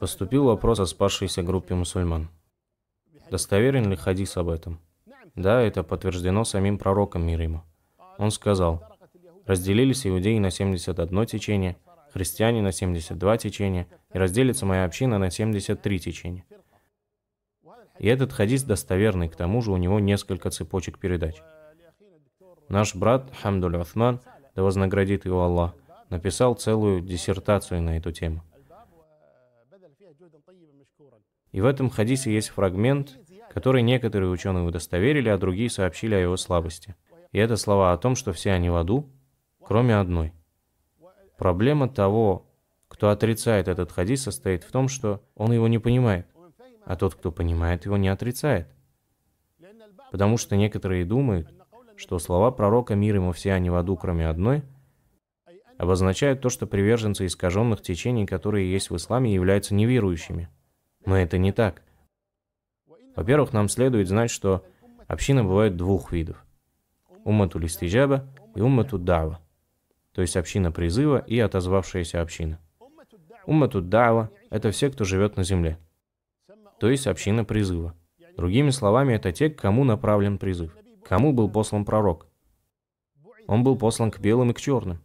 Поступил вопрос о спасшейся группе мусульман. Достоверен ли хадис об этом? Да, это подтверждено самим пророком мир ему. Он сказал, разделились иудеи на 71 течение, христиане на 72 течения, и разделится моя община на 73 течения. И этот хадис достоверный, к тому же у него несколько цепочек передач. Наш брат, Хамдуль Уфман, да вознаградит его Аллах, написал целую диссертацию на эту тему – и в этом хадисе есть фрагмент, который некоторые ученые удостоверили, а другие сообщили о его слабости. И это слова о том, что все они в аду, кроме одной. Проблема того, кто отрицает этот хадис, состоит в том, что он его не понимает, а тот, кто понимает его, не отрицает. Потому что некоторые думают, что слова пророка «Мир ему все они в аду, кроме одной» — обозначают то, что приверженцы искаженных течений, которые есть в исламе, являются неверующими. Но это не так. Во-первых, нам следует знать, что община бывает двух видов. Уммату листиджаба и уммату дава, то есть община призыва и отозвавшаяся община. Уммату дава – это все, кто живет на земле, то есть община призыва. Другими словами, это те, к кому направлен призыв, кому был послан пророк. Он был послан к белым и к черным.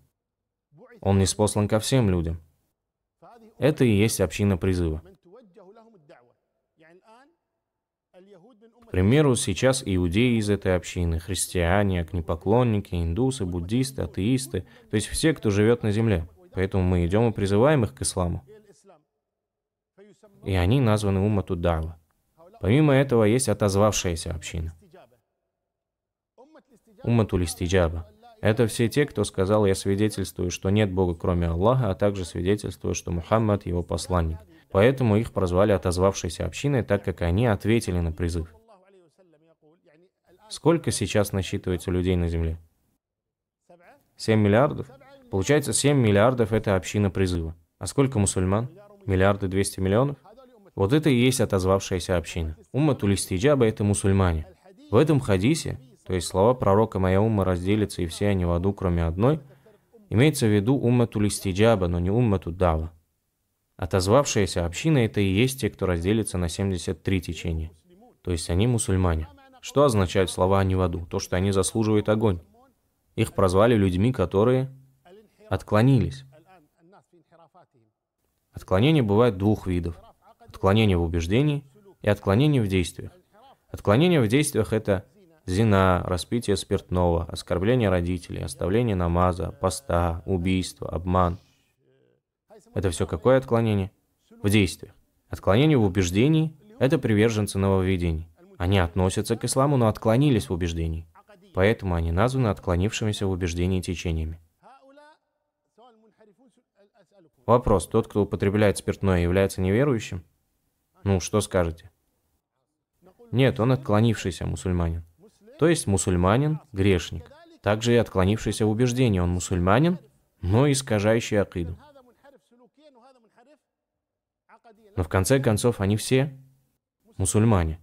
Он не спослан ко всем людям. Это и есть община призыва. К примеру, сейчас иудеи из этой общины, христиане, огнепоклонники, индусы, буддисты, атеисты, то есть все, кто живет на земле. Поэтому мы идем и призываем их к исламу. И они названы Умату Дава. Помимо этого есть отозвавшаяся община. Умату Листиджаба. Это все те, кто сказал, я свидетельствую, что нет Бога, кроме Аллаха, а также свидетельствую, что Мухаммад – его посланник. Поэтому их прозвали отозвавшейся общиной, так как они ответили на призыв. Сколько сейчас насчитывается людей на Земле? 7 миллиардов? Получается, 7 миллиардов – это община призыва. А сколько мусульман? Миллиарды 200 миллионов? Вот это и есть отозвавшаяся община. Умма Тулистиджаба – это мусульмане. В этом хадисе то есть слова пророка «Моя ума разделится, и все они в аду, кроме одной», имеется в виду уммату листиджаба, но не уммату дава. Отозвавшаяся община – это и есть те, кто разделится на 73 течения, то есть они мусульмане. Что означают слова «они в аду»? То, что они заслуживают огонь. Их прозвали людьми, которые отклонились. Отклонение бывает двух видов. Отклонение в убеждении и отклонение в действиях. Отклонение в действиях – это зина, распитие спиртного, оскорбление родителей, оставление намаза, поста, убийство, обман. Это все какое отклонение? В действиях. Отклонение в убеждении – это приверженцы нововведений. Они относятся к исламу, но отклонились в убеждении. Поэтому они названы отклонившимися в убеждении течениями. Вопрос. Тот, кто употребляет спиртное, является неверующим? Ну, что скажете? Нет, он отклонившийся мусульманин. То есть мусульманин – грешник. Также и отклонившийся в убеждении он мусульманин, но искажающий акиду. Но в конце концов они все мусульмане.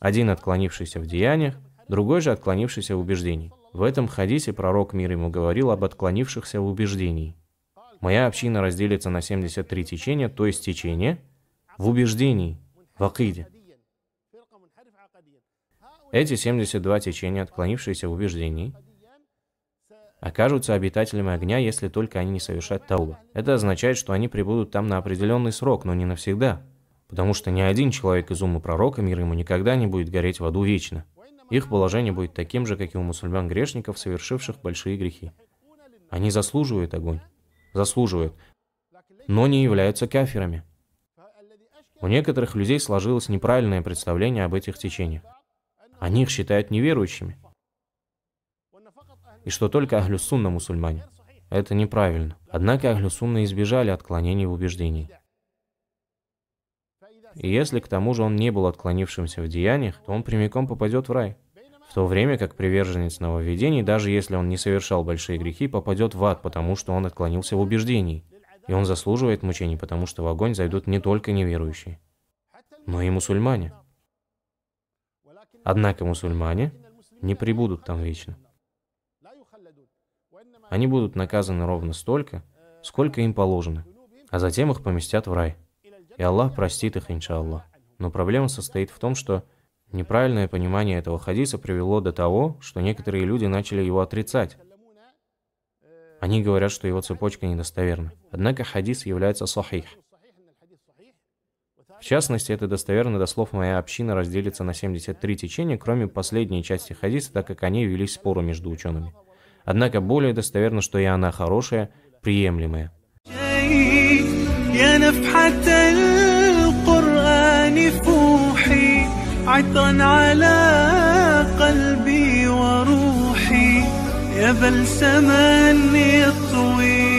Один отклонившийся в деяниях, другой же отклонившийся в убеждении. В этом хадисе пророк мир ему говорил об отклонившихся в убеждении. Моя община разделится на 73 течения, то есть течения в убеждении, в акиде. Эти 72 течения, отклонившиеся убеждений, окажутся обитателями огня, если только они не совершат тауба. Это означает, что они прибудут там на определенный срок, но не навсегда, потому что ни один человек из ума пророка, мир ему никогда не будет гореть в аду вечно. Их положение будет таким же, как и у мусульман-грешников, совершивших большие грехи. Они заслуживают огонь. Заслуживают. Но не являются кафирами. У некоторых людей сложилось неправильное представление об этих течениях. Они их считают неверующими. И что только Ахлюсунна мусульмане. Это неправильно. Однако Ахлюсунна избежали отклонений в убеждении. И если к тому же он не был отклонившимся в деяниях, то он прямиком попадет в рай. В то время как приверженец нововведений, даже если он не совершал большие грехи, попадет в ад, потому что он отклонился в убеждении. И он заслуживает мучений, потому что в огонь зайдут не только неверующие, но и мусульмане. Однако мусульмане не прибудут там вечно. Они будут наказаны ровно столько, сколько им положено, а затем их поместят в рай. И Аллах простит их, иншаллах. Но проблема состоит в том, что неправильное понимание этого хадиса привело до того, что некоторые люди начали его отрицать. Они говорят, что его цепочка недостоверна. Однако хадис является сахих, в частности, это достоверно до слов «Моя община» разделится на 73 течения, кроме последней части хадиса, так как они велись споры между учеными. Однако более достоверно, что и она хорошая, приемлемая. يا بلسما يطوي